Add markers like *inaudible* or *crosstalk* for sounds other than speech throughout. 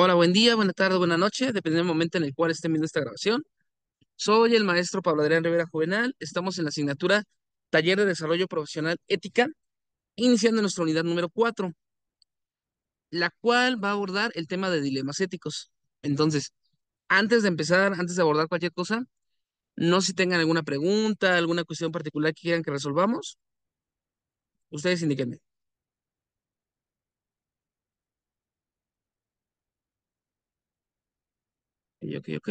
Hola, buen día, buena tarde, buena noche, dependiendo del momento en el cual estén viendo esta grabación. Soy el maestro Pablo Adrián Rivera Juvenal. Estamos en la asignatura Taller de Desarrollo Profesional Ética, iniciando nuestra unidad número 4, la cual va a abordar el tema de dilemas éticos. Entonces, antes de empezar, antes de abordar cualquier cosa, no si tengan alguna pregunta, alguna cuestión particular que quieran que resolvamos, ustedes indíquenme. ok, ok.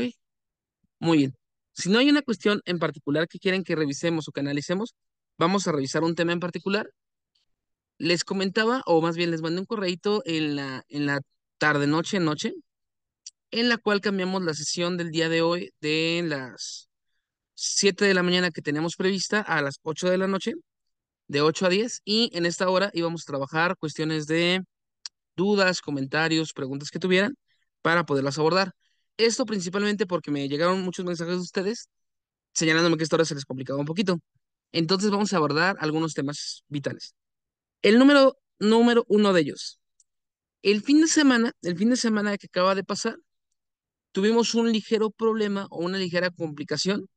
Muy bien. Si no hay una cuestión en particular que quieren que revisemos o que analicemos, vamos a revisar un tema en particular. Les comentaba, o más bien les mandé un correito en la, en la tarde, noche, noche, en la cual cambiamos la sesión del día de hoy de las 7 de la mañana que teníamos prevista a las 8 de la noche, de 8 a 10, y en esta hora íbamos a trabajar cuestiones de dudas, comentarios, preguntas que tuvieran para poderlas abordar. Esto principalmente porque me llegaron muchos mensajes de ustedes señalándome que esta hora se les complicaba un poquito. Entonces vamos a abordar algunos temas vitales. El número, número uno de ellos. El fin de semana, el fin de semana que acaba de pasar, tuvimos un ligero problema o una ligera complicación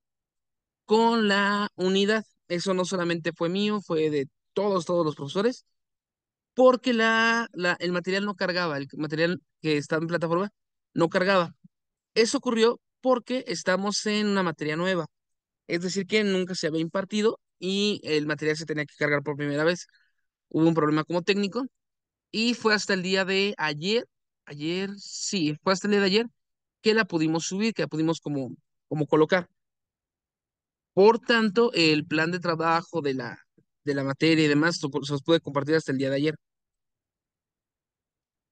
con la unidad. Eso no solamente fue mío, fue de todos, todos los profesores, porque la, la, el material no cargaba, el material que está en plataforma no cargaba. Eso ocurrió porque estamos en una materia nueva, es decir, que nunca se había impartido y el material se tenía que cargar por primera vez. Hubo un problema como técnico y fue hasta el día de ayer, ayer, sí, fue hasta el día de ayer que la pudimos subir, que la pudimos como, como colocar. Por tanto, el plan de trabajo de la, de la materia y demás se los pude compartir hasta el día de ayer.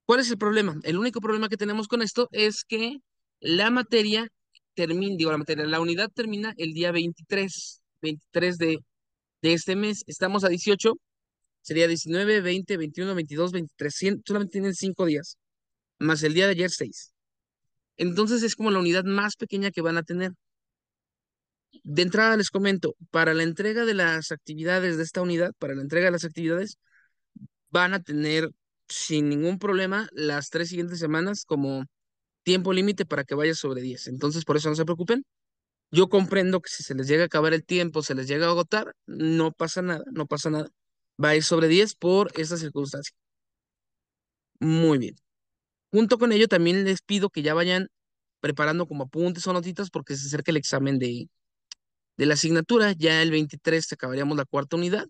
¿Cuál es el problema? El único problema que tenemos con esto es que la materia termina, digo, la materia, la unidad termina el día 23, 23 de, de este mes. Estamos a 18, sería 19, 20, 21, 22, 23, solamente tienen 5 días, más el día de ayer 6. Entonces es como la unidad más pequeña que van a tener. De entrada les comento, para la entrega de las actividades de esta unidad, para la entrega de las actividades, van a tener sin ningún problema las tres siguientes semanas como tiempo límite para que vaya sobre 10. Entonces, por eso no se preocupen. Yo comprendo que si se les llega a acabar el tiempo, se les llega a agotar, no pasa nada, no pasa nada. Va a ir sobre 10 por esta circunstancia. Muy bien. Junto con ello, también les pido que ya vayan preparando como apuntes o notitas porque se acerca el examen de, de la asignatura. Ya el 23 acabaríamos la cuarta unidad.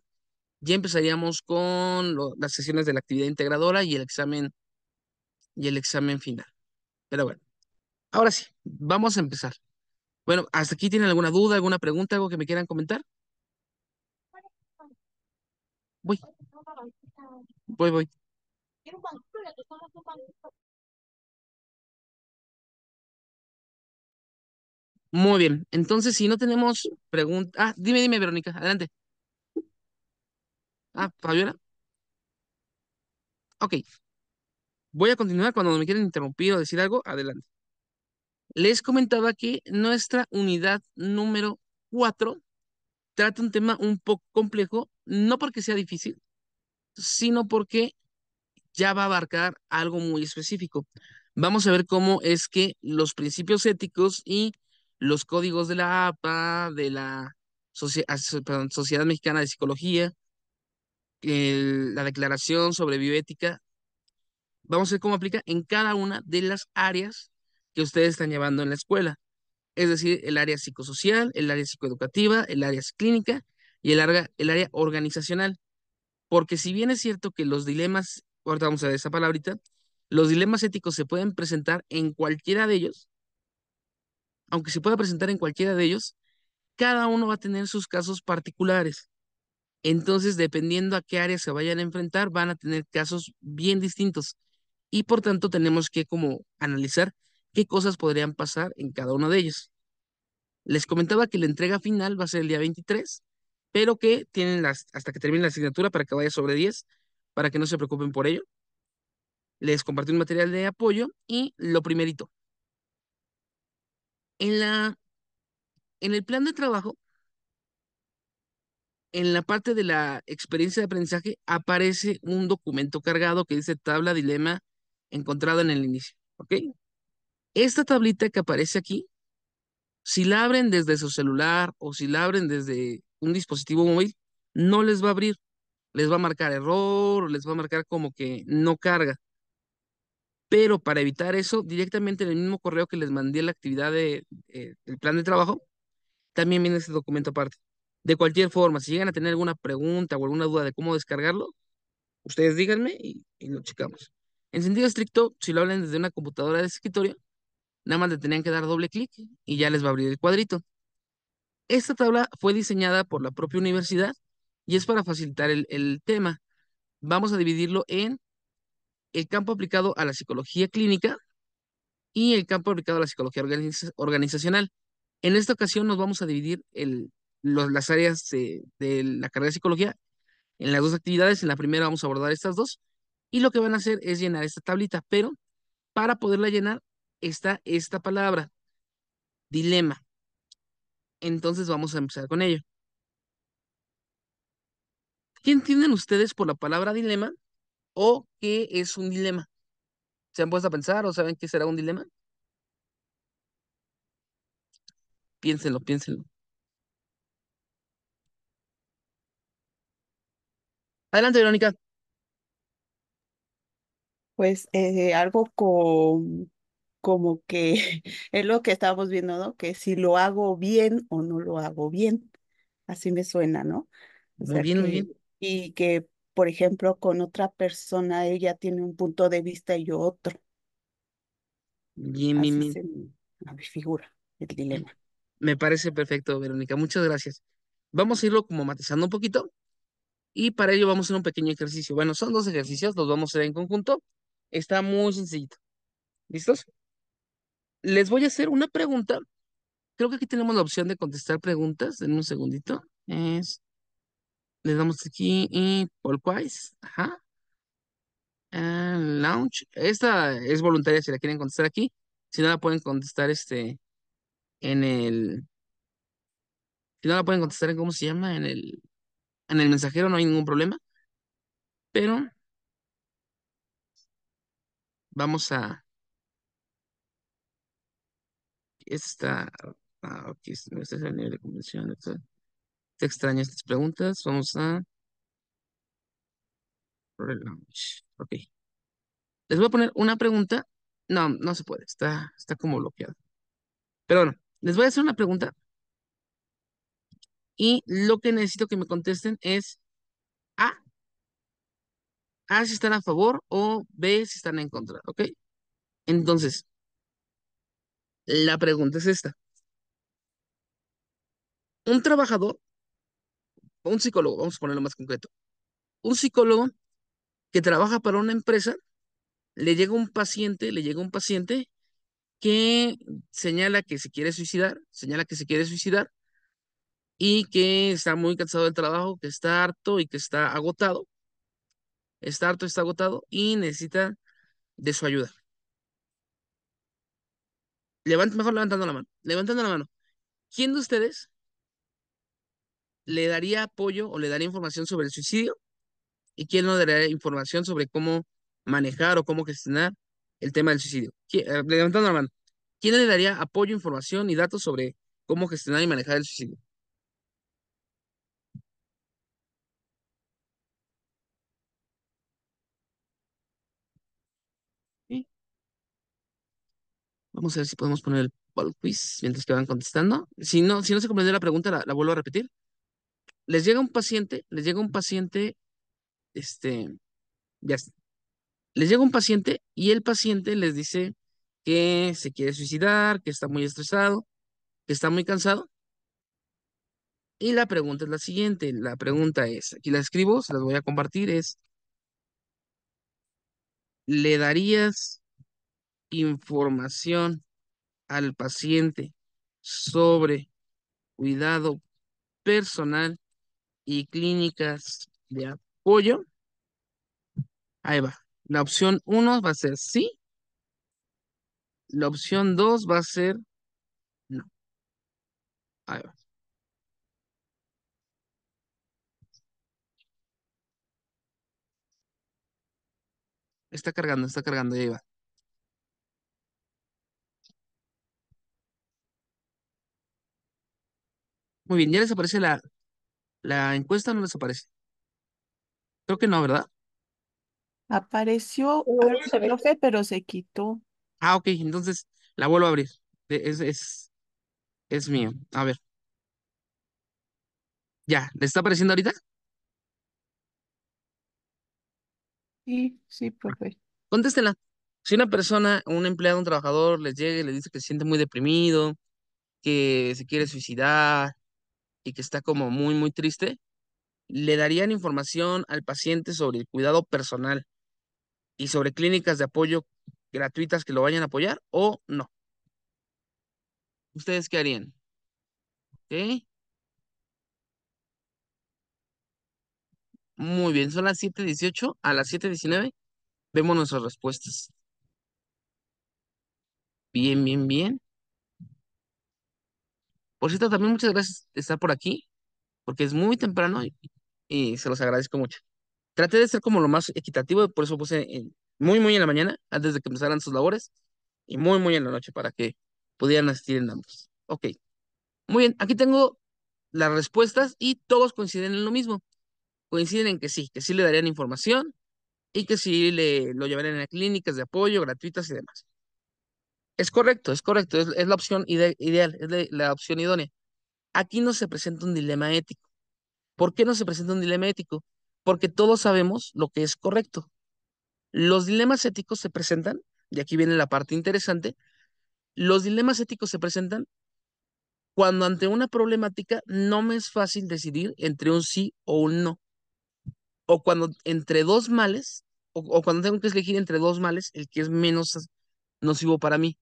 Ya empezaríamos con las sesiones de la actividad integradora y el examen y el examen final. Pero bueno, ahora sí, vamos a empezar. Bueno, ¿hasta aquí tienen alguna duda, alguna pregunta, algo que me quieran comentar? Voy. Voy, voy. Muy bien, entonces si no tenemos preguntas... Ah, dime, dime, Verónica, adelante. Ah, Fabiola. Ok, Voy a continuar cuando me quieren interrumpir o decir algo, adelante. Les comentaba que nuestra unidad número 4 trata un tema un poco complejo, no porque sea difícil, sino porque ya va a abarcar algo muy específico. Vamos a ver cómo es que los principios éticos y los códigos de la APA, de la ah, Sociedad Mexicana de Psicología, la Declaración sobre Bioética, Vamos a ver cómo aplica en cada una de las áreas que ustedes están llevando en la escuela. Es decir, el área psicosocial, el área psicoeducativa, el área clínica y el área, organizacional. Porque si bien es cierto que los dilemas, ahorita vamos a ver esa palabrita, los dilemas éticos se pueden presentar en cualquiera de ellos, aunque se pueda presentar en cualquiera de ellos, cada uno va a tener sus casos particulares. Entonces, dependiendo a qué área se vayan a enfrentar, van a tener casos bien distintos y por tanto tenemos que como analizar qué cosas podrían pasar en cada una de ellas. Les comentaba que la entrega final va a ser el día 23, pero que tienen las, hasta que termine la asignatura para que vaya sobre 10, para que no se preocupen por ello. Les compartí un material de apoyo y lo primerito. En, la, en el plan de trabajo, en la parte de la experiencia de aprendizaje aparece un documento cargado que dice tabla, dilema, encontrado en el inicio, ¿ok? Esta tablita que aparece aquí, si la abren desde su celular o si la abren desde un dispositivo móvil, no les va a abrir, les va a marcar error, les va a marcar como que no carga. Pero para evitar eso, directamente en el mismo correo que les mandé la actividad del eh, plan de trabajo, también viene este documento aparte. De cualquier forma, si llegan a tener alguna pregunta o alguna duda de cómo descargarlo, ustedes díganme y, y lo checamos. En sentido estricto, si lo hablan desde una computadora de escritorio, nada más le tenían que dar doble clic y ya les va a abrir el cuadrito. Esta tabla fue diseñada por la propia universidad y es para facilitar el, tema. Vamos a dividirlo en el campo aplicado a la psicología clínica y el campo aplicado a la psicología organizacional. En esta ocasión nos vamos a dividir las áreas de la carrera de psicología en las dos actividades. En la primera vamos a abordar estas dos y lo que van a hacer es llenar esta tablita, pero para poderla llenar está esta palabra, dilema. Entonces vamos a empezar con ello. ¿Qué entienden ustedes por la palabra dilema o qué es un dilema? ¿Se han puesto a pensar o saben qué será un dilema? Piénsenlo, piénsenlo. Adelante, Verónica. Pues eh, algo con, como que *laughs* es lo que estábamos viendo, ¿no? Que si lo hago bien o no lo hago bien. Así me suena, ¿no? Muy bien, muy bien. y que, por ejemplo, con otra persona ella tiene un punto de vista y yo otro. Bien, mi figura el dilema. Me parece perfecto, Verónica. Muchas gracias. Vamos a irlo como matizando un poquito y para ello vamos a hacer un pequeño ejercicio. Bueno, son dos ejercicios, los vamos a hacer en conjunto Está muy sencillito. ¿Listos? Les voy a hacer una pregunta. Creo que aquí tenemos la opción de contestar preguntas. En un segundito. Les damos aquí y Ajá. Ah, launch. Esta es voluntaria si la quieren contestar aquí. Si no la pueden contestar este en el. Si no la pueden contestar en cómo se llama, en el. En el mensajero no hay ningún problema. Pero Vamos a... Esta... Ah, ok, este es el nivel de convención. te extraño estas preguntas. Vamos a... Relaunch. Ok. Les voy a poner una pregunta. No, no se puede. Está, está como bloqueado. Pero bueno, les voy a hacer una pregunta. Y lo que necesito que me contesten es A a, si están a favor, o B, si están en contra, ¿ok? Entonces, la pregunta es esta. Un trabajador, un psicólogo, vamos a ponerlo más concreto, un psicólogo que trabaja para una empresa, le llega un paciente, le llega un paciente que señala que se quiere suicidar, señala que se quiere suicidar y que está muy cansado del trabajo, que está harto y que está agotado está harto, está agotado y necesita de su ayuda. mejor levantando la mano. Levantando la mano. ¿Quién de ustedes le daría apoyo o le daría información sobre el suicidio? ¿Y quién no le daría información sobre cómo manejar o cómo gestionar el tema del suicidio? Eh, levantando la mano. ¿Quién le daría apoyo, información y datos sobre cómo gestionar y manejar el suicidio? Vamos a ver si podemos poner el poll quiz mientras que van contestando. Si no, si no se comprendió la pregunta, la, vuelvo a repetir. Les llega un paciente, les llega un paciente, este, ya está. Les llega un paciente y el paciente les dice que se quiere suicidar, que está muy estresado, que está muy cansado. Y la pregunta es la siguiente, la pregunta es, aquí la escribo, se las voy a compartir, es, ¿le darías información al paciente sobre cuidado personal y clínicas de apoyo. Ahí va. La opción 1 va a ser sí. La opción 2 va a ser no. Ahí va. Está cargando, está cargando, ahí va. Muy bien, ¿ya les aparece la, la encuesta? ¿No les aparece? Creo que no, ¿verdad? Apareció, pero se quitó. Ah, ok, entonces la vuelvo a abrir. Es, es, mío. A ver. Ya, ¿le está apareciendo ahorita? Sí, sí, profe. Contéstela. Si una persona, un empleado, un trabajador les llega y les dice que se siente muy deprimido, que se quiere suicidar, que está como muy, muy triste, le darían información al paciente sobre el cuidado personal y sobre clínicas de apoyo gratuitas que lo vayan a apoyar o no. ¿Ustedes qué harían? ¿Ok? Muy bien, son las 7.18. A las 7.19 vemos nuestras respuestas. Bien, bien, bien. Por cierto, también muchas gracias de estar por aquí, porque es muy temprano y, se los agradezco mucho. Traté de ser como lo más equitativo, por eso puse muy, muy en la mañana, antes de que empezaran sus labores, y muy, muy en la noche para que pudieran asistir en ambos. Ok. Muy bien, aquí tengo las respuestas y todos coinciden en lo mismo. Coinciden en que sí, que sí le darían información y que sí le, lo llevarían a clínicas de apoyo gratuitas y demás. Es correcto, es correcto, es, la opción ideal, es la, opción idónea. Aquí no se presenta un dilema ético. ¿Por qué no se presenta un dilema ético? Porque todos sabemos lo que es correcto. Los dilemas éticos se presentan, y aquí viene la parte interesante, los dilemas éticos se presentan cuando ante una problemática no me es fácil decidir entre un sí o un no. O cuando entre dos males, o cuando tengo que elegir entre dos males, el que es menos nocivo para mí.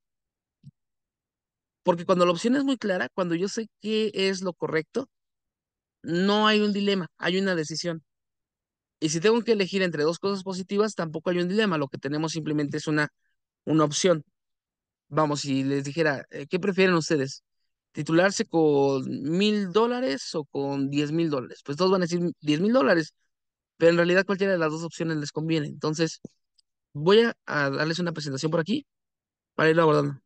Porque cuando la opción es muy clara, cuando yo sé qué es lo correcto, no hay un dilema, hay una decisión. Y si tengo que elegir entre dos cosas positivas, tampoco hay un dilema, lo que tenemos simplemente es una, una opción. Vamos, si les dijera, eh, ¿qué prefieren ustedes? ¿Titularse con mil dólares o con diez mil dólares? Pues todos van a decir diez mil dólares, pero en realidad cualquiera de las dos opciones les conviene. Entonces, voy a, darles una presentación por aquí para ir abordando.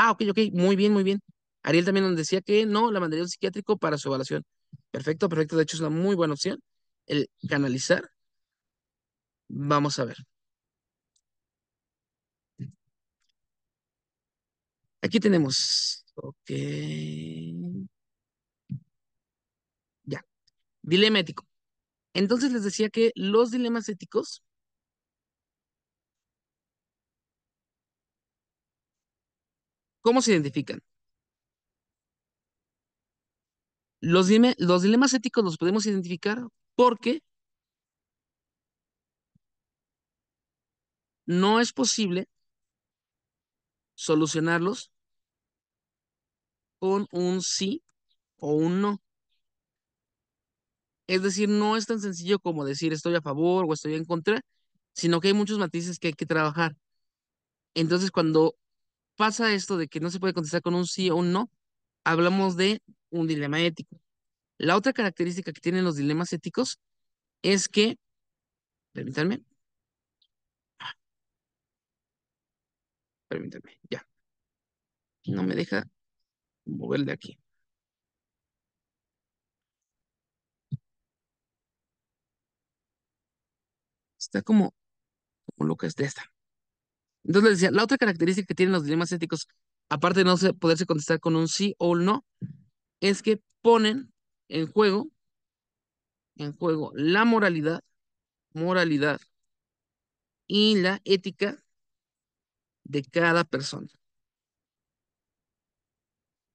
Ah, ok, ok, muy bien, muy bien. Ariel también nos decía que no, la mandaría a psiquiátrico para su evaluación. Perfecto, perfecto. De hecho, es una muy buena opción el canalizar. Vamos a ver. Aquí tenemos. Ok. Ya. Dilema ético. Entonces les decía que los dilemas éticos ¿Cómo se identifican? Los, dilemas éticos los podemos identificar porque no es posible solucionarlos con un sí o un no. Es decir, no es tan sencillo como decir estoy a favor o estoy en contra, sino que hay muchos matices que hay que trabajar. Entonces, cuando pasa esto de que no se puede contestar con un sí o un no, hablamos de un dilema ético. La otra característica que tienen los dilemas éticos es que, permítanme, permítanme, ya, no me deja mover de aquí. Está como, como de esta. Entonces les decía, la otra característica que tienen los dilemas éticos, aparte de no poderse contestar con un sí o un no, es que ponen en juego, en juego la moralidad, moralidad y la ética de cada persona.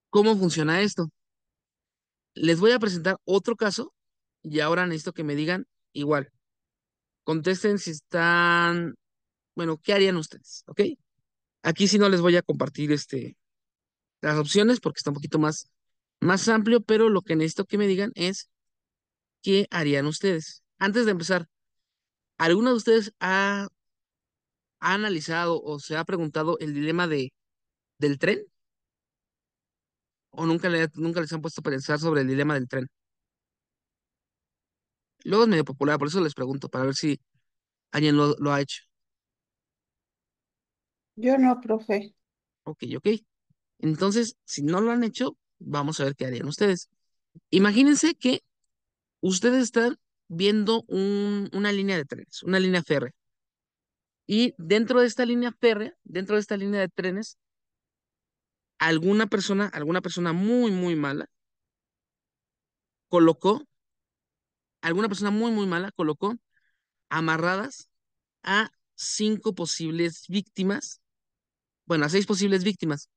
¿Cómo funciona esto? Les voy a presentar otro caso y ahora necesito que me digan igual. Contesten si están bueno, ¿qué harían ustedes? ¿Ok? Aquí sí no les voy a compartir este, las opciones porque está un poquito más, más amplio, pero lo que necesito que me digan es qué harían ustedes. Antes de empezar, ¿alguno de ustedes ha, analizado o se ha preguntado el dilema de, del tren? ¿O nunca, nunca les han puesto a pensar sobre el dilema del tren? Luego es medio popular, por eso les pregunto, para ver si alguien lo ha hecho. Yo no, profe. Ok, ok. Entonces, si no lo han hecho, vamos a ver qué harían ustedes. Imagínense que ustedes están viendo un, una línea de trenes, una línea férrea. Y dentro de esta línea férrea, dentro de esta línea de trenes, alguna persona, alguna persona muy, muy mala, colocó, alguna persona muy, muy mala colocó amarradas a cinco posibles víctimas bueno, a seis posibles víctimas.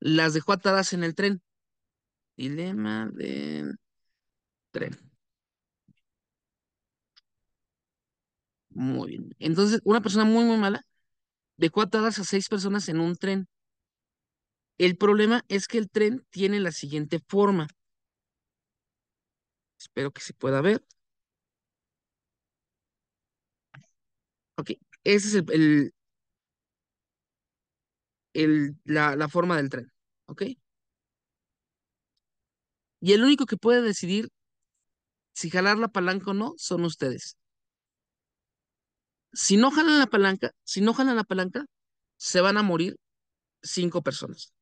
Las dejó atadas en el tren. Dilema de tren. Muy bien. Entonces, una persona muy, muy mala dejó atadas a seis personas en un tren. El problema es que el tren tiene la siguiente forma. Espero que se pueda ver. Ok, ese es el, la, la forma del tren, ¿ok? Y el único que puede decidir si jalar la palanca o no son ustedes. Si no jalan la palanca, si no jalan la palanca, se van a morir cinco personas.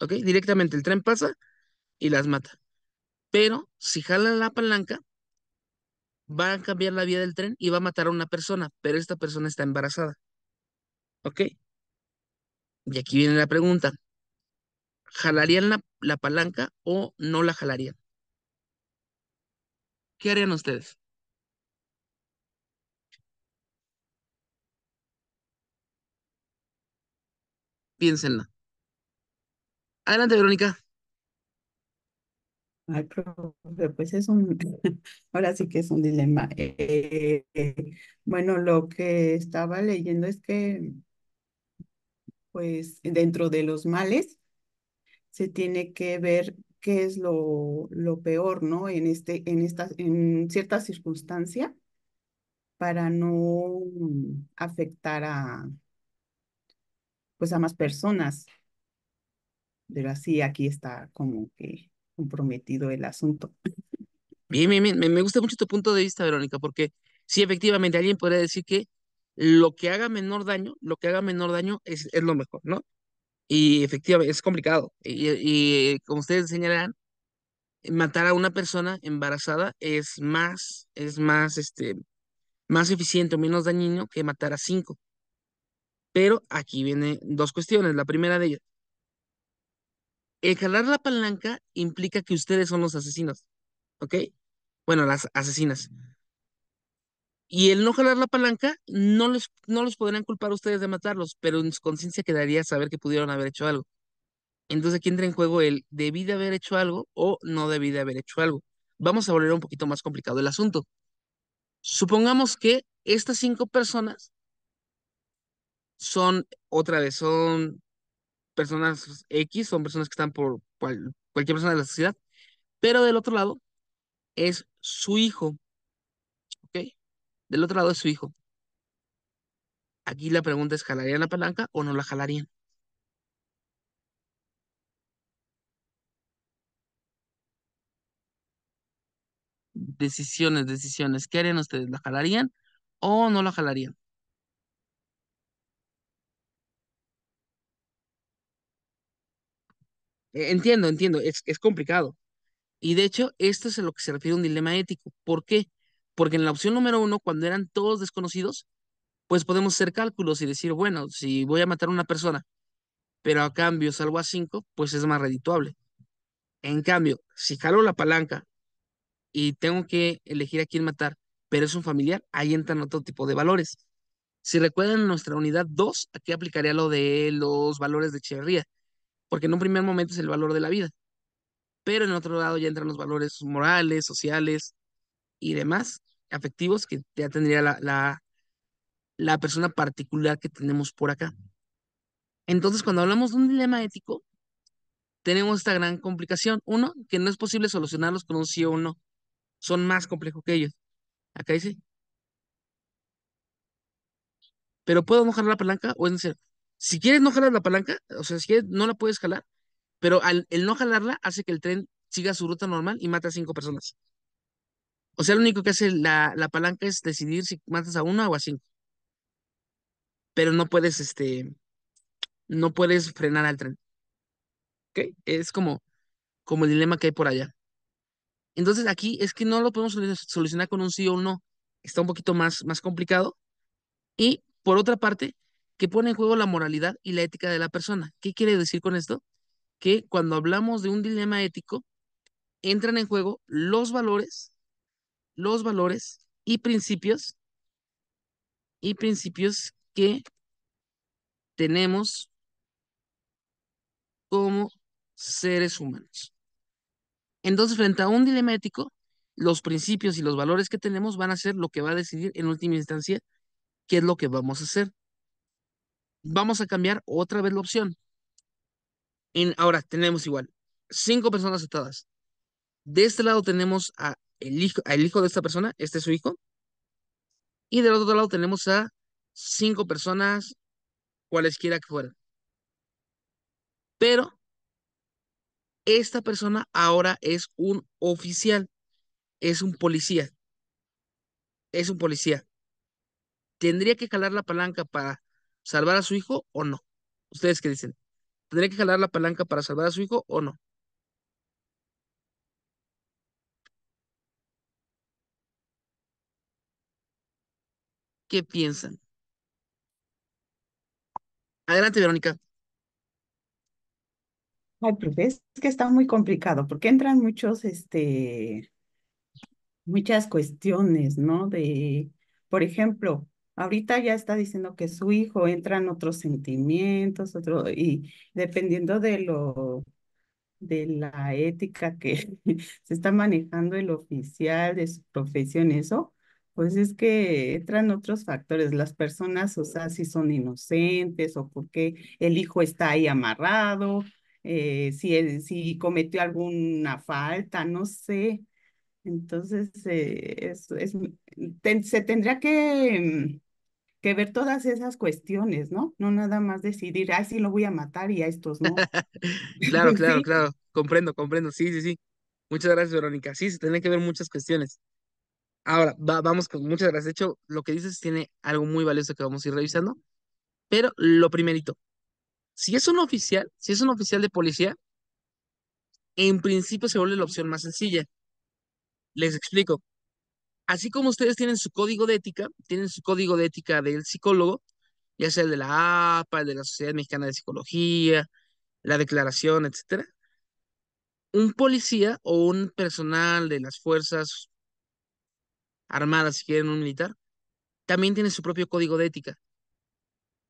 ¿Ok? Directamente el tren pasa y las mata. Pero si jalan la palanca, va a cambiar la vía del tren y va a matar a una persona, pero esta persona está embarazada. ¿Ok? Y aquí viene la pregunta. ¿Jalarían la, palanca o no la jalarían? ¿Qué harían ustedes? Piénsenla. Adelante, Verónica. Ay, pues es un, *laughs* ahora sí que es un dilema. Eh, eh, bueno, lo que estaba leyendo es que pues dentro de los males, se tiene que ver qué es lo, lo peor, ¿no? En, este, en, esta, en cierta circunstancia para no afectar a, pues a más personas. Pero así aquí está como que comprometido el asunto. Bien, bien, bien. Me gusta mucho tu punto de vista, Verónica, porque sí, efectivamente, alguien podría decir que lo que haga menor daño, lo que haga menor daño es, es lo mejor, ¿no? Y efectivamente, es complicado. Y, como ustedes señalarán, matar a una persona embarazada es más, es más, este, más eficiente o menos dañino que matar a cinco. Pero aquí vienen dos cuestiones. La primera de ellas, el jalar la palanca implica que ustedes son los asesinos, ¿ok? Bueno, las asesinas. Y el no jalar la palanca, no, no los podrían culpar a ustedes de matarlos, pero en su conciencia quedaría saber que pudieron haber hecho algo. Entonces aquí entra en juego el debí de haber hecho algo o no debí de haber hecho algo. Vamos a volver un poquito más complicado el asunto. Supongamos que estas cinco personas son, otra vez, son personas X, son personas que están por cualquier persona de la sociedad, pero del otro lado es su hijo, del otro lado es su hijo. Aquí la pregunta es, ¿jalarían la palanca o no la jalarían? Decisiones, decisiones. ¿Qué harían ustedes? ¿La jalarían o no la jalarían? E, entiendo, entiendo, es, complicado. Y de hecho, esto es a lo que se refiere un dilema ético. ¿Por qué? Porque en la opción número uno, cuando eran todos desconocidos, pues podemos hacer cálculos y decir, bueno, si voy a matar a una persona, pero a cambio salgo a cinco, pues es más redituable. En cambio, si jalo la palanca y tengo que elegir a quién matar, pero es un familiar, ahí entran otro tipo de valores. Si recuerdan nuestra unidad 2, aquí aplicaría lo de los valores de Echeverría, porque en un primer momento es el valor de la vida, pero en otro lado ya entran los valores morales, sociales, y demás afectivos que ya tendría la, la, persona particular que tenemos por acá. Entonces, cuando hablamos de un dilema ético, tenemos esta gran complicación. Uno, que no es posible solucionarlos con un sí o un no. Son más complejos que ellos. Acá dice. Pero puedo no jalar la palanca, o es decir, si quieres no jalar la palanca, o sea, si quieres, no la puedes jalar, pero al, el no jalarla hace que el tren siga su ruta normal y mate a cinco personas. O sea, lo único que hace la, la palanca es decidir si matas a uno o a cinco. Pero no puedes, este, no puedes frenar al tren. ¿Ok? Es como, como el dilema que hay por allá. Entonces aquí es que no lo podemos solucionar con un sí o un no. Está un poquito más, más complicado. Y por otra parte, que pone en juego la moralidad y la ética de la persona. ¿Qué quiere decir con esto? Que cuando hablamos de un dilema ético, entran en juego los valores los valores y principios y principios que tenemos como seres humanos. Entonces, frente a un dilemático los principios y los valores que tenemos van a ser lo que va a decidir en última instancia qué es lo que vamos a hacer. Vamos a cambiar otra vez la opción. En, ahora tenemos igual cinco personas atadas. De este lado tenemos a el hijo, hijo de esta persona, este es su hijo. Y del otro lado tenemos a cinco personas, cualesquiera que fueran. Pero esta persona ahora es un oficial, es un policía, es un policía. ¿Tendría que jalar la palanca para salvar a su hijo o no? ¿Ustedes qué dicen? ¿Tendría que jalar la palanca para salvar a su hijo o no? qué piensan. Adelante, Verónica. Ay, profe, pues, es que está muy complicado porque entran muchos, este, muchas cuestiones, ¿no? De, por ejemplo, ahorita ya está diciendo que su hijo entran otros sentimientos, otro, y dependiendo de lo, de la ética que *laughs* se está manejando el oficial, de su profesión, eso, pues es que entran otros factores. Las personas, o sea, si son inocentes o porque el hijo está ahí amarrado, eh, si, si cometió alguna falta, no sé. Entonces, eh, es, se tendría que, que, ver todas esas cuestiones, ¿no? No nada más decidir, Ah sí lo voy a matar y a estos no. *laughs* claro, *laughs* claro, claro. Comprendo, comprendo. Sí, sí, sí. Muchas gracias, Verónica. Sí, se tienen que ver muchas cuestiones. Ahora, vamos con muchas gracias. De hecho, lo que dices tiene algo muy valioso que vamos a ir revisando. Pero lo primerito, si es un oficial, si es un oficial de policía, en principio se vuelve la opción más sencilla. Les explico. Así como ustedes tienen su código de ética, tienen su código de ética del psicólogo, ya sea el de la APA, el de la Sociedad Mexicana de Psicología, la declaración, etcétera. Un policía o un personal de las fuerzas armada, si quieren, un militar, también tiene su propio código de ética.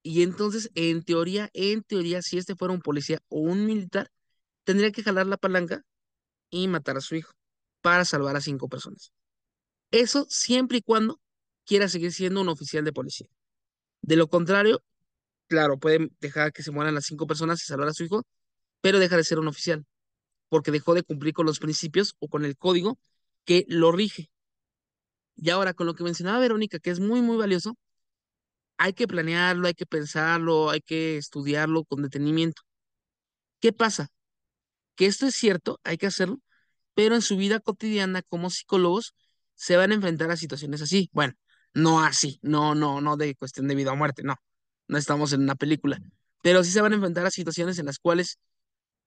Y entonces, en teoría, en teoría, si este fuera un policía o un militar, tendría que jalar la palanca y matar a su hijo para salvar a cinco personas. Eso siempre y cuando quiera seguir siendo un oficial de policía. De lo contrario, claro, puede dejar que se mueran las cinco personas y salvar a su hijo, pero deja de ser un oficial, porque dejó de cumplir con los principios o con el código que lo rige. Y ahora, con lo que mencionaba Verónica, que es muy, muy valioso, hay que planearlo, hay que pensarlo, hay que estudiarlo con detenimiento. ¿Qué pasa? Que esto es cierto, hay que hacerlo, pero en su vida cotidiana como psicólogos se van a enfrentar a situaciones así. Bueno, no así, no, no, no de cuestión de vida o muerte, no, no estamos en una película, pero sí se van a enfrentar a situaciones en las cuales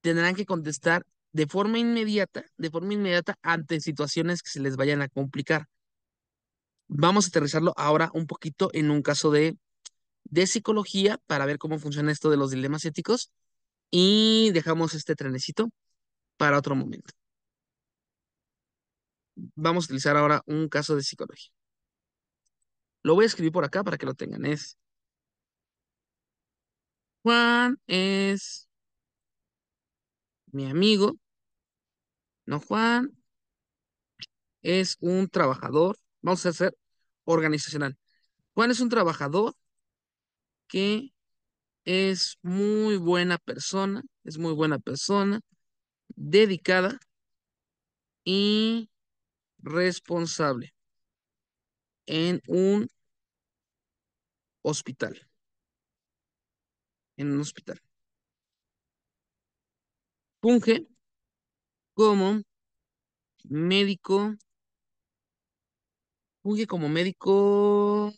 tendrán que contestar de forma inmediata, de forma inmediata ante situaciones que se les vayan a complicar. Vamos a aterrizarlo ahora un poquito en un caso de, psicología para ver cómo funciona esto de los dilemas éticos y dejamos este trenecito para otro momento. Vamos a utilizar ahora un caso de psicología. Lo voy a escribir por acá para que lo tengan. Es Juan es mi amigo. No, Juan es un trabajador Vamos a hacer organizacional. Juan es un trabajador que es muy buena persona, es muy buena persona, dedicada y responsable en un hospital. En un hospital. Punge como médico Funge como médico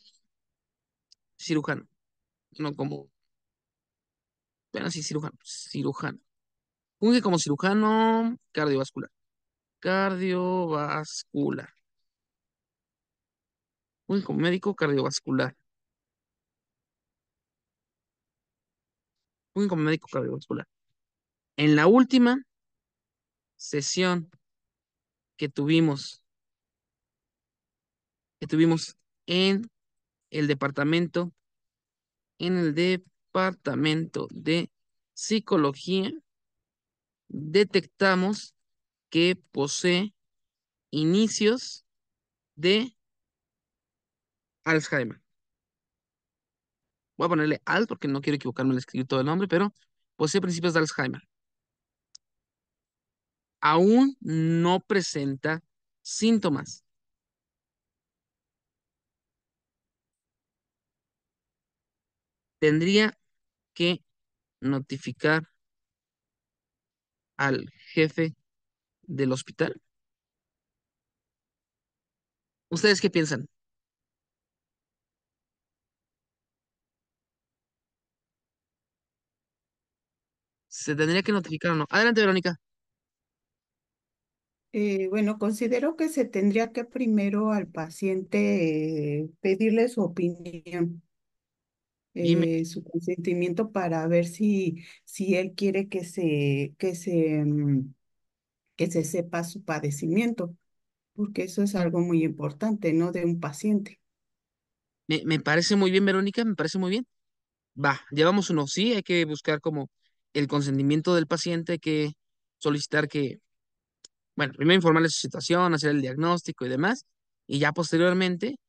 cirujano. No como. Bueno, sí, cirujano. Cirujano. Funge como cirujano cardiovascular. Cardiovascular. Funge como médico cardiovascular. Funge como médico cardiovascular. En la última sesión que tuvimos Estuvimos en el departamento, en el departamento de psicología, detectamos que posee inicios de Alzheimer. Voy a ponerle al porque no quiero equivocarme al escribir todo el nombre, pero posee principios de Alzheimer. Aún no presenta síntomas tendría que notificar al jefe del hospital? ¿Ustedes qué piensan? ¿Se tendría que notificar o no? Adelante, Verónica. Eh, bueno, considero que se tendría que primero al paciente eh, pedirle su opinión eh, su consentimiento para ver si, si él quiere que se, que se, mm, que se sepa su padecimiento, porque eso es algo muy importante, ¿no? De un paciente. Me, me parece muy bien, Verónica, me parece muy bien. Va, llevamos uno, sí, hay que buscar como el consentimiento del paciente, hay que solicitar que, bueno, primero informarle su situación, hacer el diagnóstico y demás, y ya posteriormente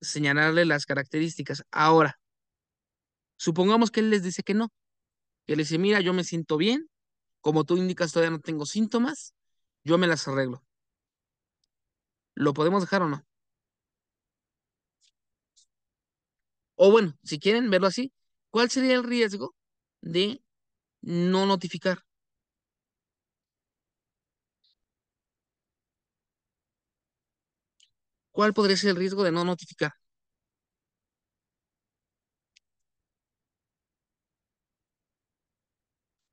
señalarle las características. Ahora, Supongamos que él les dice que no. Que le dice, mira, yo me siento bien, como tú indicas, todavía no tengo síntomas, yo me las arreglo. ¿Lo podemos dejar o no? O bueno, si quieren verlo así, ¿cuál sería el riesgo de no notificar? ¿Cuál podría ser el riesgo de no notificar?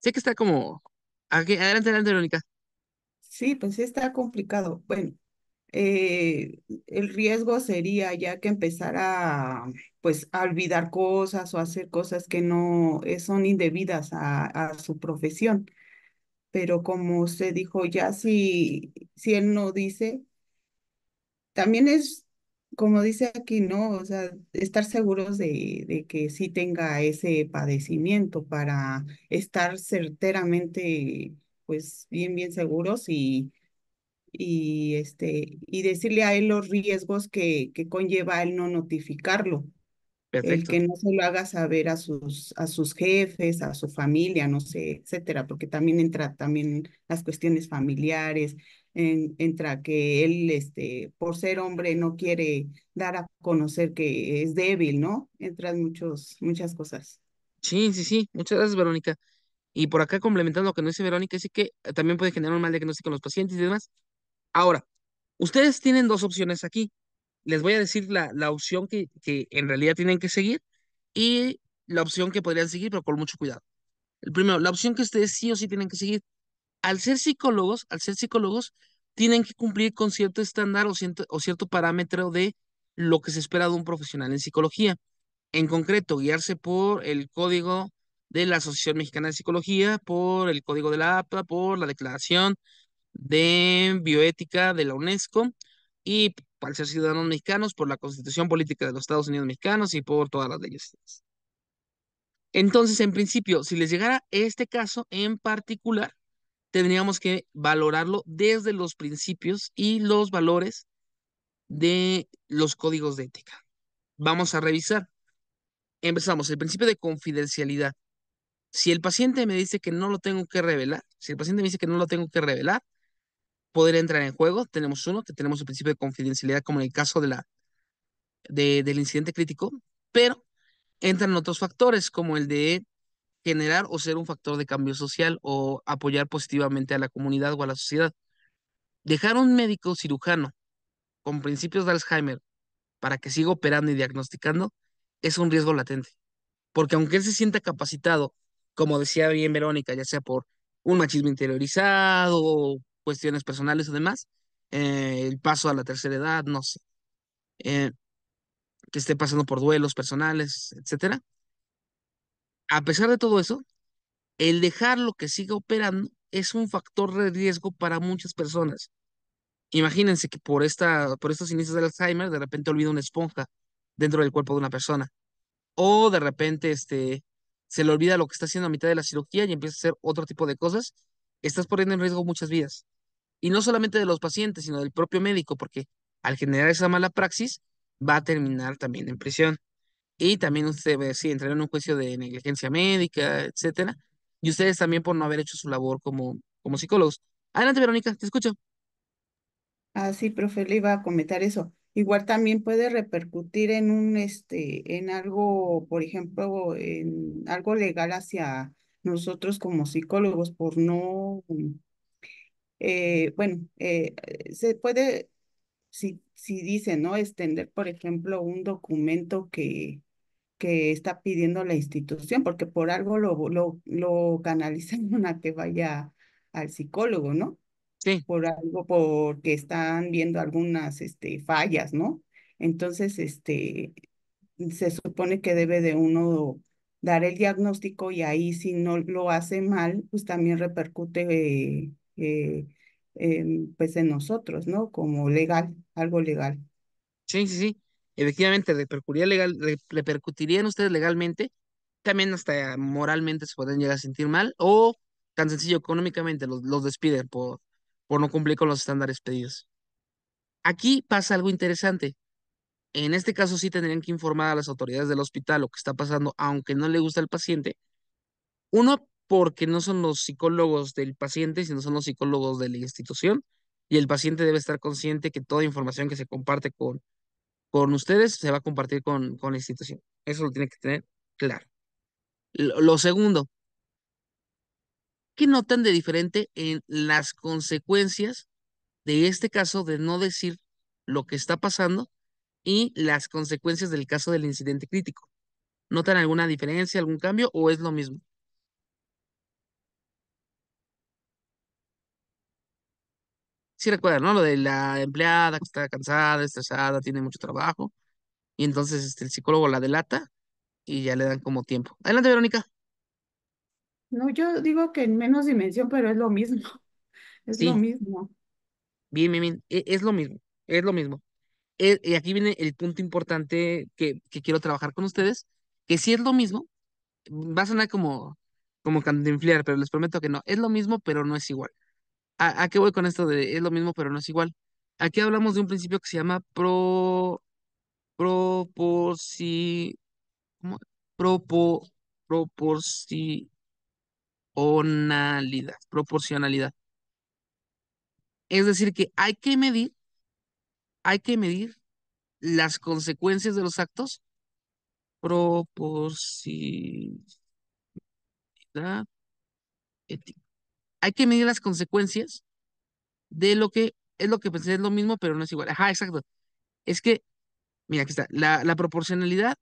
Sé que está como... Aquí, adelante, adelante, Verónica. Sí, pues sí está complicado. Bueno, eh, el riesgo sería ya que empezara pues a olvidar cosas o hacer cosas que no eh, son indebidas a, su profesión. Pero como se dijo, ya si, si él no dice, también es como dice aquí, ¿no? O sea, estar seguros de, que sí tenga ese padecimiento para estar certeramente, pues bien, bien seguros y, y, este, y decirle a él los riesgos que, que conlleva el no notificarlo. El que no se lo haga saber a sus, a sus jefes, a su familia, no sé, etcétera, porque también entra también las cuestiones familiares, en, entra que él, este, por ser hombre, no quiere dar a conocer que es débil, ¿no? Entran muchos, muchas cosas. Sí, sí, sí. Muchas gracias, Verónica. Y por acá complementando lo que nos dice Verónica, sí que también puede generar un mal diagnóstico en los pacientes y demás. Ahora, ustedes tienen dos opciones aquí. Les voy a decir la, la opción que, que en realidad tienen que seguir y la opción que podrían seguir, pero con mucho cuidado. El primero, la opción que ustedes sí o sí tienen que seguir al ser psicólogos, al ser psicólogos, tienen que cumplir con cierto estándar o cierto, parámetro de lo que se espera de un profesional en psicología. En concreto, guiarse por el código de la Asociación Mexicana de Psicología, por el código de la APA, por la declaración de bioética de la UNESCO y al ser ciudadanos mexicanos, por la Constitución Política de los Estados Unidos Mexicanos y por todas las leyes. Entonces, en principio, si les llegara este caso en particular, tendríamos que valorarlo desde los principios y los valores de los códigos de ética. Vamos a revisar. Empezamos, el principio de confidencialidad. Si el paciente me dice que no lo tengo que revelar, si el paciente me dice que no lo tengo que revelar, podría entrar en juego. Tenemos uno, que tenemos el principio de confidencialidad, como en el caso de la, de, del incidente crítico, pero entran otros factores, como el de generar o ser un factor de cambio social o apoyar positivamente a la comunidad o a la sociedad. Dejar a un médico cirujano con principios de Alzheimer para que siga operando y diagnosticando es un riesgo latente. Porque aunque él se sienta capacitado, como decía bien Verónica, ya sea por un machismo interiorizado, cuestiones personales o demás, eh, el paso a la tercera edad, no sé, eh, que esté pasando por duelos personales, etcétera, a pesar de todo eso, el dejarlo que siga operando es un factor de riesgo para muchas personas. Imagínense que por, esta, por estos inicios del Alzheimer, de repente olvida una esponja dentro del cuerpo de una persona. O de repente este, se le olvida lo que está haciendo a mitad de la cirugía y empieza a hacer otro tipo de cosas. Estás poniendo en riesgo muchas vidas. Y no solamente de los pacientes, sino del propio médico, porque al generar esa mala praxis, va a terminar también en prisión y también ustedes sí entrar en un juicio de negligencia médica, etcétera, y ustedes también por no haber hecho su labor como, como psicólogos. Adelante, Verónica, te escucho. Ah, sí, profe, le iba a comentar eso. Igual también puede repercutir en un, este, en algo, por ejemplo, en algo legal hacia nosotros como psicólogos por no, eh, bueno, eh, se puede, si, si dice, ¿no? Extender, por ejemplo, un documento que, que está pidiendo la institución, porque por algo lo, lo, lo canalizan *laughs* a que vaya al psicólogo, ¿no? Sí. Por algo, porque están viendo algunas este, fallas, ¿no? Entonces, este, se supone que debe de uno dar el diagnóstico y ahí si no lo hace mal, pues también repercute eh, pues en nosotros, ¿no? Como legal, algo legal. Sí, sí, sí efectivamente repercutiría, legal, ustedes legalmente, también hasta moralmente se pueden llegar a sentir mal, o tan sencillo, económicamente los, los despiden por, por no cumplir con los estándares pedidos. Aquí pasa algo interesante. En este caso sí tendrían que informar a las autoridades del hospital lo que está pasando, aunque no le gusta al paciente. Uno, porque no son los psicólogos del paciente, sino son los psicólogos de la institución, y el paciente debe estar consciente que toda información que se comparte con con ustedes, se va a compartir con, con la institución. Eso lo tiene que tener claro. lo segundo, ¿qué notan de diferente en las consecuencias de este caso de no decir lo que está pasando y las consecuencias del caso del incidente crítico? ¿Notan alguna diferencia, algún cambio o es lo mismo? sí recuerdan, ¿no? Lo de la empleada que está cansada, estresada, tiene mucho trabajo. Y entonces este, el psicólogo la delata y ya le dan como tiempo. Adelante, Verónica. No, yo digo que en menos dimensión, pero es lo mismo. *laughs* Es lo mismo. Bien, bien, bien. E, es, lo mismo. Es lo mismo. E, y aquí viene el punto importante que, que quiero trabajar con ustedes, que si es lo mismo, va a sonar como, como pero les prometo que no. Es lo mismo, pero no es igual. ¿A, qué voy con esto de es lo mismo pero no es igual? Aquí hablamos de un principio que se llama pro, proporcionalidad, proporcionalidad. Es decir, que hay que medir, hay que medir las consecuencias de los actos proporcionalidad ética hay que medir las consecuencias de lo que es lo que pensé, es lo mismo, pero no es igual. Ajá, exacto. Es que, mira, aquí está, la, proporcionalidad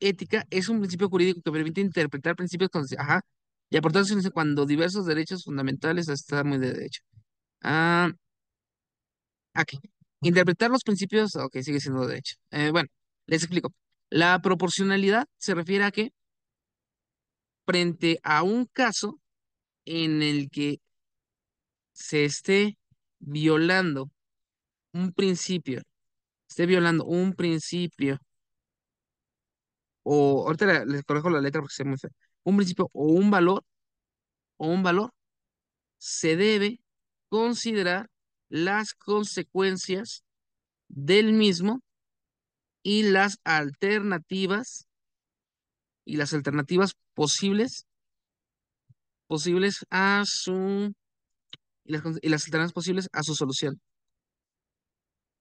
ética es un principio jurídico que permite interpretar principios ajá, y aportar cuando diversos derechos fundamentales están muy de derecho. aquí. Ah, interpretar los principios, ok, sigue siendo de derecho. Eh, bueno, les explico. La proporcionalidad se refiere a que frente a un caso en el que se esté violando un principio, esté violando un principio, o ahorita les corrijo la letra porque se me un principio o un valor, o un valor, se debe considerar las consecuencias del mismo y las alternativas y las alternativas posibles posibles a su y las, y posibles a su solución.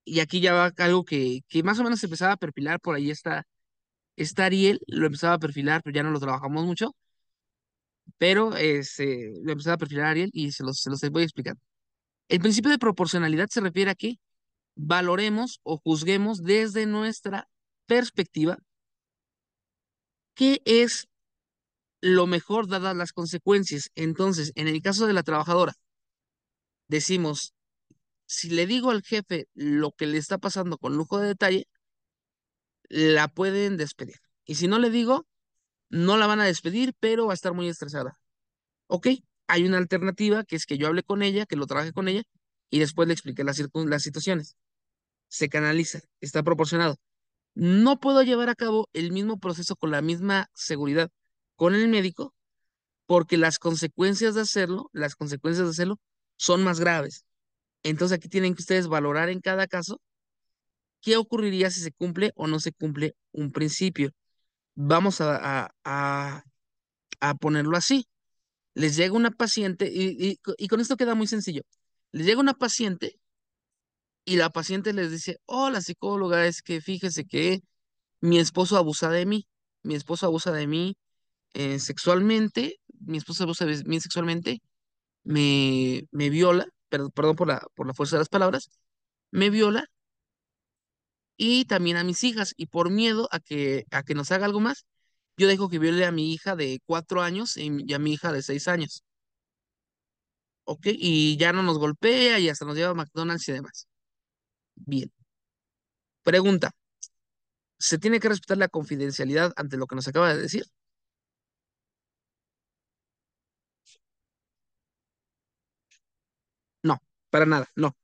Y aquí ya va algo que, que más o menos se empezaba a perfilar, por ahí está, Ariel, lo empezaba a perfilar, pero ya no lo trabajamos mucho, pero este, lo empezaba a perfilar Ariel y se los, se los voy a explicar. El principio de proporcionalidad se refiere a que valoremos o juzguemos desde nuestra perspectiva qué es lo mejor dadas las consecuencias. Entonces, en el caso de la trabajadora, decimos, si le digo al jefe lo que le está pasando con lujo de detalle, la pueden despedir. Y si no le digo, no la van a despedir, pero va a estar muy estresada. ¿Ok? Hay una alternativa que es que yo hable con ella, que lo trabaje con ella y después le explique las, las situaciones. Se canaliza, está proporcionado. No puedo llevar a cabo el mismo proceso con la misma seguridad con el médico porque las consecuencias de hacerlo, las consecuencias de hacerlo son más graves. Entonces aquí tienen que ustedes valorar en cada caso qué ocurriría si se cumple o no se cumple un principio. Vamos a, a, ponerlo así. Les llega una paciente, y, y con esto queda muy sencillo. Les llega una paciente y la paciente les dice, hola oh, psicóloga, es que fíjese que mi esposo abusa de mí, mi esposo abusa de mí, eh, sexualmente, mi esposa abusa de sexualmente, me, me viola, perdón, por la, por la fuerza de las palabras, me viola y también a mis hijas. Y por miedo a que, a que nos haga algo más, yo dejo que viole a mi hija de cuatro años y, a mi hija de seis años. ¿Ok? Y ya no nos golpea y hasta nos lleva a McDonald's y demás. Bien. Pregunta. ¿Se tiene que respetar la confidencialidad ante lo que nos acaba de decir? para nada, no.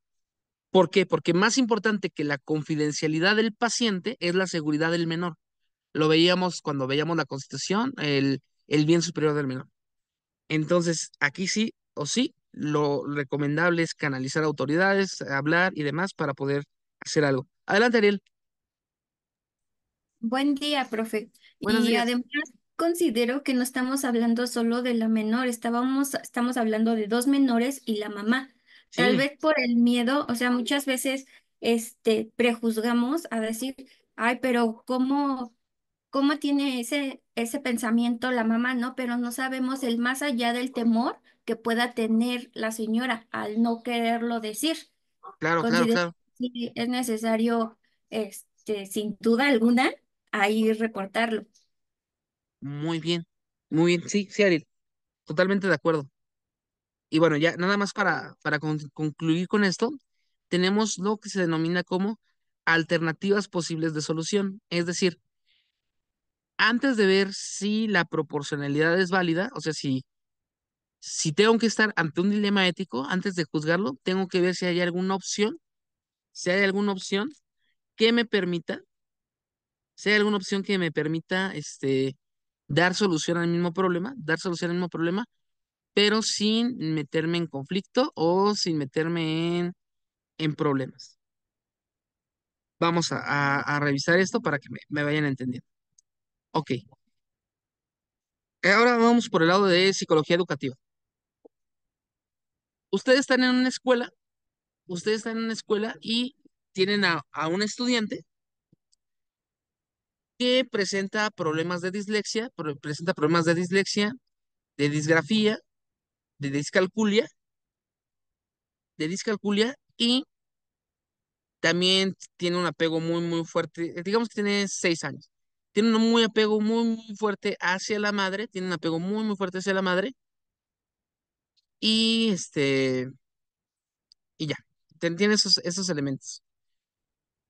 ¿Por qué? Porque más importante que la confidencialidad del paciente es la seguridad del menor. Lo veíamos cuando veíamos la constitución, el, el bien superior del menor. Entonces, aquí sí o sí, lo recomendable es canalizar autoridades, hablar y demás para poder hacer algo. Adelante, Ariel. Buen día, profe. Buenos y además considero que no estamos hablando solo de la menor, estábamos, estamos hablando de dos menores y la mamá. Tal vez por el miedo, o sea, muchas veces este prejuzgamos a decir, ay, pero ¿cómo, cómo tiene ese, ese pensamiento la mamá, ¿no? Pero no sabemos el más allá del temor que pueda tener la señora al no quererlo decir. claro, claro, claro. es necesario, este, sin duda alguna, ahí recortarlo. Muy bien, muy bien. Sí, sí, Ariel, totalmente de acuerdo. Y bueno, ya nada más para, para concluir con esto, tenemos lo que se denomina como alternativas posibles de solución. Es decir, antes de ver si la proporcionalidad es válida, o sea, si, si tengo que estar ante un dilema ético, antes de juzgarlo, tengo que ver si hay alguna opción, si hay alguna opción que me permita, si hay alguna opción que me permita este, dar solución al mismo problema, dar solución al mismo problema, pero sin meterme en conflicto o sin meterme en, en problemas. Vamos a, revisar esto para que me, me vayan entendiendo. Ok. Ahora vamos por el lado de psicología educativa. Ustedes están en una escuela, ustedes están en una escuela y tienen a, a un estudiante que presenta problemas de dislexia, presenta problemas de dislexia, de disgrafía, de discalculia, de discalculia y también tiene un apego muy, muy fuerte, eh, digamos que tiene seis años, tiene un muy apego muy, muy fuerte hacia la madre, tiene un apego muy, muy fuerte hacia la madre y este, y ya, tiene esos, esos elementos.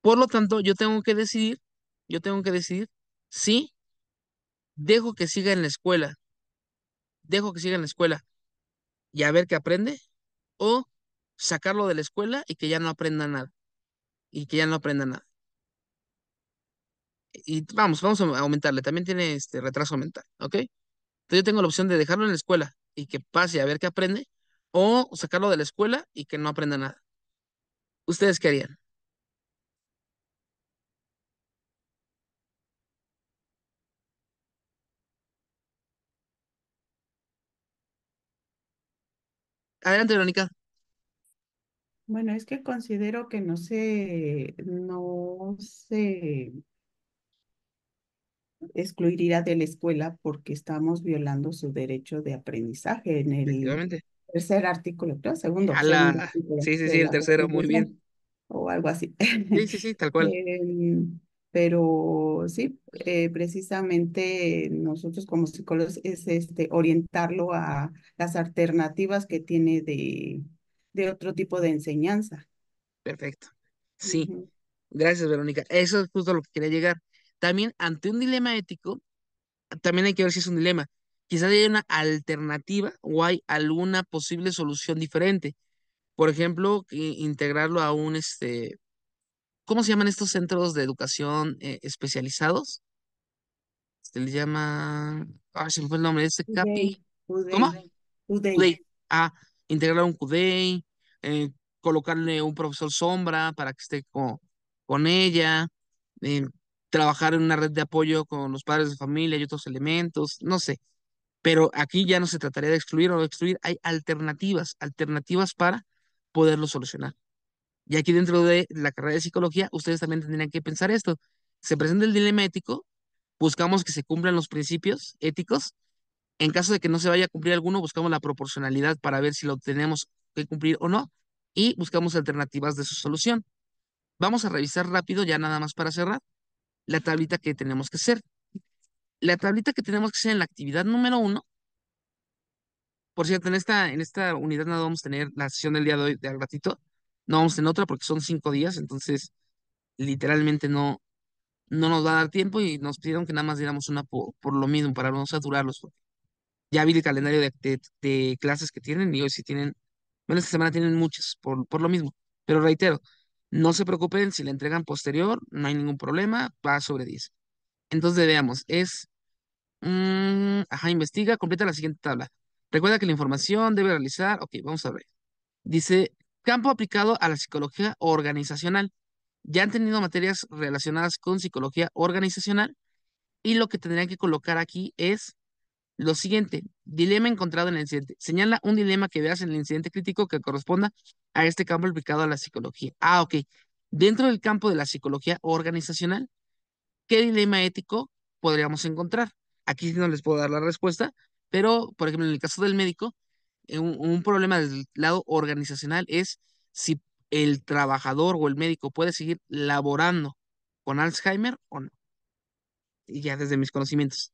Por lo tanto, yo tengo que decidir, yo tengo que decidir si dejo que siga en la escuela, dejo que siga en la escuela y a ver qué aprende, o sacarlo de la escuela y que ya no aprenda nada, y que ya no aprenda nada. Y vamos, vamos a aumentarle, también tiene este retraso mental, ¿ok? Entonces yo tengo la opción de dejarlo en la escuela y que pase a ver qué aprende, o sacarlo de la escuela y que no aprenda nada. ¿Ustedes qué harían? Adelante, Verónica. Bueno, es que considero que no se, no se excluiría de la escuela porque estamos violando su derecho de aprendizaje en el tercer artículo, segundo. sí, sí, sí, el tercero, muy bien. O algo así. Sí, sí, sí, tal cual. *laughs* Em, pero sí, eh, precisamente nosotros como psicólogos es este, orientarlo a las alternativas que tiene de, de otro tipo de enseñanza. Perfecto. Sí, gracias Verónica. Eso es justo a lo que quería llegar. También ante un dilema ético, también hay que ver si es un dilema. Quizás haya una alternativa o hay alguna posible solución diferente. Por ejemplo, integrarlo a un, este, ¿Cómo se llaman estos centros de educación eh, especializados? Se les llama. ver se me fue el nombre. Este CAPI. ¿Cómo? A Ah, integrar un CUDEI, eh, colocarle un profesor sombra para que esté con, con ella, eh, trabajar en una red de apoyo con los padres de familia y otros elementos, no sé. Pero aquí ya no se trataría de excluir o de excluir, hay alternativas, alternativas para poderlo solucionar. Y aquí dentro de la carrera de psicología, ustedes también tendrían que pensar esto. Se presenta el dilema ético, buscamos que se cumplan los principios éticos. En caso de que no se vaya a cumplir alguno, buscamos la proporcionalidad para ver si lo tenemos que cumplir o no y buscamos alternativas de su solución. Vamos a revisar rápido, ya nada más para cerrar, la tablita que tenemos que hacer. La tablita que tenemos que hacer en la actividad número uno por cierto, en esta, en esta unidad nada vamos a tener la sesión del día de hoy de al ratito no vamos en otra porque son cinco días, entonces literalmente no, no nos va a dar tiempo y nos pidieron que nada más diéramos una por, lo mismo, para no saturarlos. Ya vi el calendario de, clases que tienen y hoy si tienen, bueno, esta semana tienen muchas por, por lo mismo, pero reitero, no se preocupen si la entregan posterior, no hay ningún problema, va sobre 10. Entonces veamos, es, mm, ajá, investiga, completa la siguiente tabla. Recuerda que la información debe realizar, ok, vamos a ver. Dice campo aplicado a la psicología organizacional. Ya han tenido materias relacionadas con psicología organizacional y lo que tendrían que colocar aquí es lo siguiente, dilema encontrado en el incidente. Señala un dilema que veas en el incidente crítico que corresponda a este campo aplicado a la psicología. Ah, ok. Dentro del campo de la psicología organizacional, ¿qué dilema ético podríamos encontrar? Aquí no les puedo dar la respuesta, pero por ejemplo, en el caso del médico, eh, un, problema del lado organizacional es si el trabajador o el médico puede seguir laborando con Alzheimer o no. Y ya desde mis conocimientos.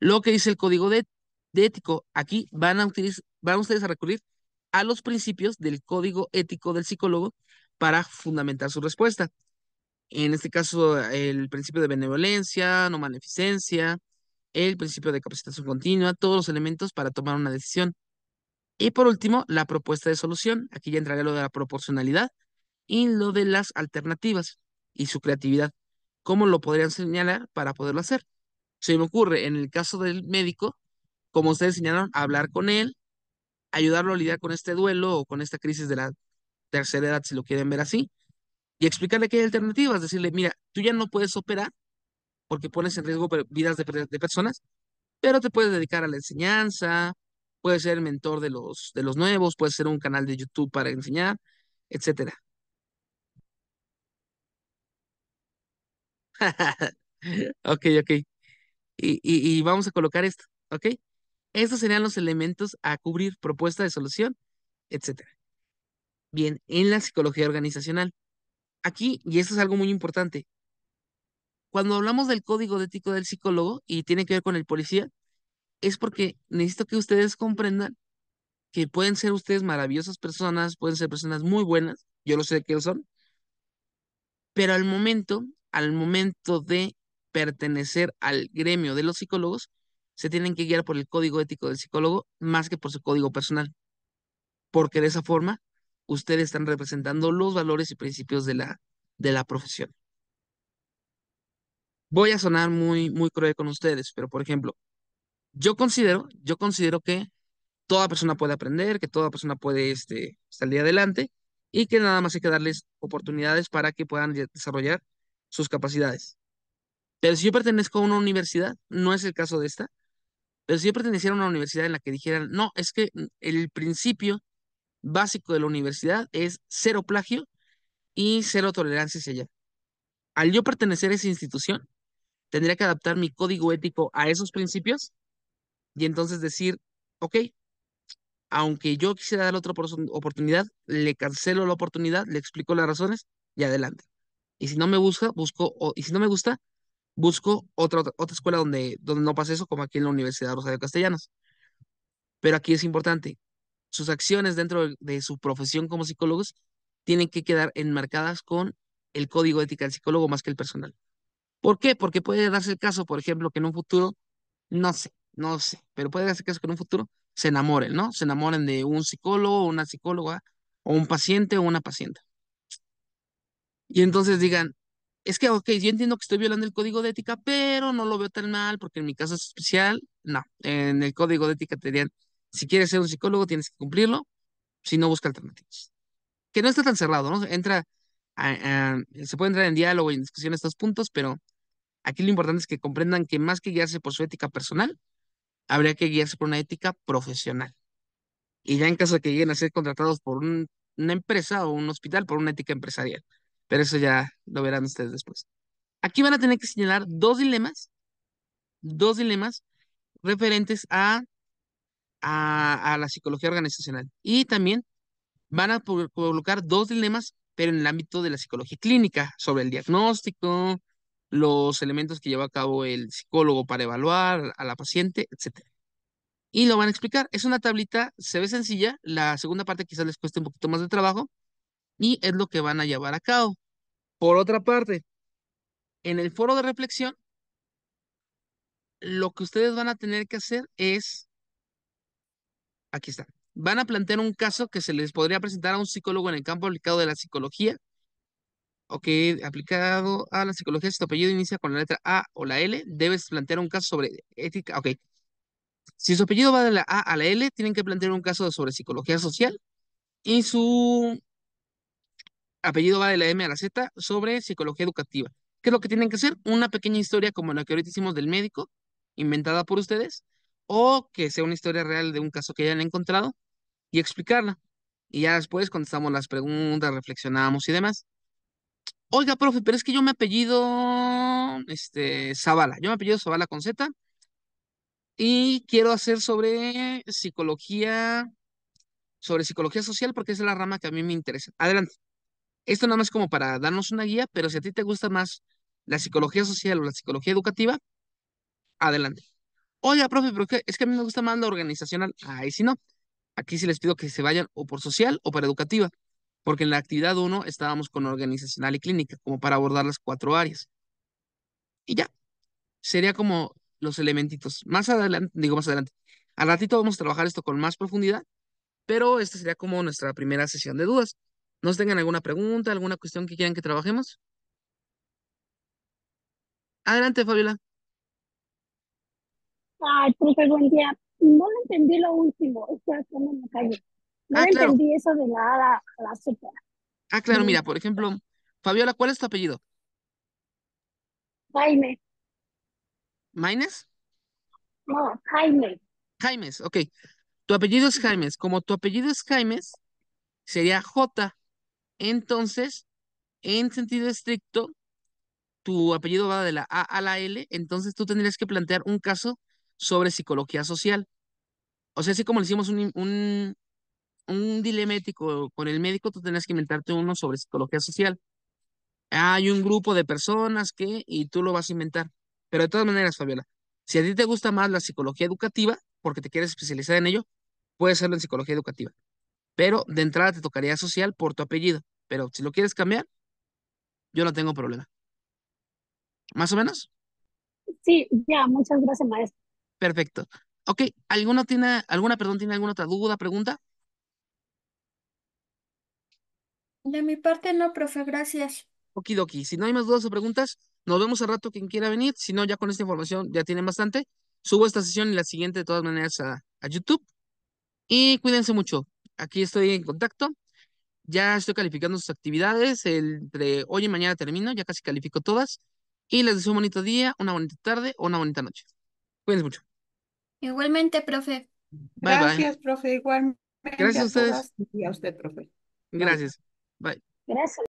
Lo que dice el código de, de ético, aquí van, a utilizar, van ustedes a recurrir a los principios del código ético del psicólogo para fundamentar su respuesta. En este caso, el principio de benevolencia, no maleficencia, el principio de capacitación continua, todos los elementos para tomar una decisión. Y por último, la propuesta de solución. Aquí ya entraría lo de la proporcionalidad y lo de las alternativas y su creatividad. ¿Cómo lo podrían señalar para poderlo hacer? Se me ocurre, en el caso del médico, como ustedes señalaron, hablar con él, ayudarlo a lidiar con este duelo o con esta crisis de la tercera edad, si lo quieren ver así, y explicarle que hay alternativas. Decirle, mira, tú ya no puedes operar porque pones en riesgo vidas de personas, pero te puedes dedicar a la enseñanza, puede ser el mentor de los, de los nuevos, puede ser un canal de YouTube para enseñar, etcétera. *laughs* ok, ok. Y, vamos a colocar esto, ¿ok? Estos serían los elementos a cubrir, propuesta de solución, etcétera. Bien, en la psicología organizacional. Aquí, y esto es algo muy importante, cuando hablamos del código de ético del psicólogo y tiene que ver con el policía, es porque necesito que ustedes comprendan que pueden ser ustedes maravillosas personas, pueden ser personas muy buenas, yo lo sé que lo son, pero al momento, al momento de pertenecer al gremio de los psicólogos, se tienen que guiar por el código ético del psicólogo más que por su código personal, porque de esa forma ustedes están representando los valores y principios de la, de la profesión. Voy a sonar muy, muy cruel con ustedes, pero por ejemplo, yo considero, yo considero que toda persona puede aprender, que toda persona puede este, salir adelante y que nada más hay que darles oportunidades para que puedan desarrollar sus capacidades. Pero si yo pertenezco a una universidad, no es el caso de esta, pero si yo perteneciera a una universidad en la que dijeran, no, es que el principio básico de la universidad es cero plagio y cero tolerancia hacia allá. Al yo pertenecer a esa institución, tendría que adaptar mi código ético a esos principios y entonces decir, ok, aunque yo quisiera dar otra oportunidad, le cancelo la oportunidad, le explico las razones y adelante. Y si no me busca, busco, y si no me gusta, busco otra, otra, escuela donde, donde no pase eso, como aquí en la Universidad Rosario Castellanos. Pero aquí es importante, sus acciones dentro de, su profesión como psicólogos tienen que quedar enmarcadas con el código ético del psicólogo más que el personal. ¿Por qué? Porque puede darse el caso, por ejemplo, que en un futuro, no sé, no sé, pero puede ser que en un futuro se enamoren, ¿no? Se enamoren de un psicólogo, una psicóloga, o un paciente o una paciente. Y entonces digan, es que, ok, yo entiendo que estoy violando el código de ética, pero no lo veo tan mal porque en mi caso es especial. No, en el código de ética te dirían, si quieres ser un psicólogo tienes que cumplirlo, si no busca alternativas. Que no está tan cerrado, ¿no? Entra, se puede entrar en diálogo y en discusión estos puntos, pero aquí lo importante es que comprendan que más que guiarse por su ética personal, habría que guiarse por una ética profesional. Y ya en caso de que lleguen a ser contratados por una empresa o un hospital, por una ética empresarial. Pero eso ya lo verán ustedes después. Aquí van a tener que señalar dos dilemas, dos dilemas referentes a, a, a la psicología organizacional. Y también van a colocar dos dilemas, pero en el ámbito de la psicología clínica, sobre el diagnóstico, los elementos que lleva a cabo el psicólogo para evaluar a la paciente, etc. Y lo van a explicar. Es una tablita, se ve sencilla, la segunda parte quizás les cueste un poquito más de trabajo y es lo que van a llevar a cabo. Por otra parte, en el foro de reflexión, lo que ustedes van a tener que hacer es, aquí está, van a plantear un caso que se les podría presentar a un psicólogo en el campo aplicado de la psicología Ok, aplicado a la psicología, si tu apellido inicia con la letra A o la L, debes plantear un caso sobre ética. Ok. Si su apellido va de la A a la L, tienen que plantear un caso sobre psicología social. Y su apellido va de la M a la Z sobre psicología educativa. ¿Qué es lo que tienen que hacer? Una pequeña historia como la que ahorita hicimos del médico, inventada por ustedes, o que sea una historia real de un caso que hayan encontrado y explicarla. Y ya después contestamos las preguntas, reflexionamos y demás. Oiga, profe, pero es que yo me apellido este, Zavala. Yo me apellido Zavala con Z. Y quiero hacer sobre psicología, sobre psicología social, porque es la rama que a mí me interesa. Adelante. Esto nada más como para darnos una guía, pero si a ti te gusta más la psicología social o la psicología educativa, adelante. Oiga, profe, pero es que a mí me gusta más la organizacional. Ay, si no. Aquí sí les pido que se vayan o por social o por educativa porque en la actividad 1 estábamos con organizacional y clínica, como para abordar las cuatro áreas. Y ya, sería como los elementitos. Más adelante, digo más adelante, al ratito vamos a trabajar esto con más profundidad, pero esta sería como nuestra primera sesión de dudas. ¿Nos tengan alguna pregunta, alguna cuestión que quieran que trabajemos? Adelante, Fabiola. Ay, profe, buen día. No lo entendí lo último, estoy no ah, entendí eso de nada, la, la Ah, claro, mira, por ejemplo, Fabiola, ¿cuál es tu apellido? Jaime. ¿Maines? No, Jaime. Jaime, ok. Tu apellido es Jaimes. Como tu apellido es Jaimes, sería J. Entonces, en sentido estricto, tu apellido va de la A a la L, entonces tú tendrías que plantear un caso sobre psicología social. O sea, así como le hicimos un, un, un dilemético con el médico, tú tenías que inventarte uno sobre psicología social. Hay un grupo de personas que, y tú lo vas a inventar. Pero de todas maneras, Fabiola, si a ti te gusta más la psicología educativa, porque te quieres especializar en ello, puedes hacerlo en psicología educativa. Pero de entrada te tocaría social por tu apellido. Pero si lo quieres cambiar, yo no tengo problema. ¿Más o menos? Sí, ya, muchas gracias, maestro. Perfecto. Ok, ¿alguno tiene, alguna, perdón, tiene alguna otra duda, pregunta? De mi parte no, profe, gracias. Okidoki, si no hay más dudas o preguntas, nos vemos al rato quien quiera venir. Si no, ya con esta información ya tienen bastante. Subo esta sesión y la siguiente de todas maneras a, YouTube. Y cuídense mucho. Aquí estoy en contacto. Ya estoy calificando sus actividades. Entre hoy y mañana termino. Ya casi califico todas. Y les deseo un bonito día, una bonita tarde o una bonita noche. Cuídense mucho. Igualmente, profe. Gracias, profe. Igualmente. Gracias a, ustedes. y a usted, profe. Gracias. but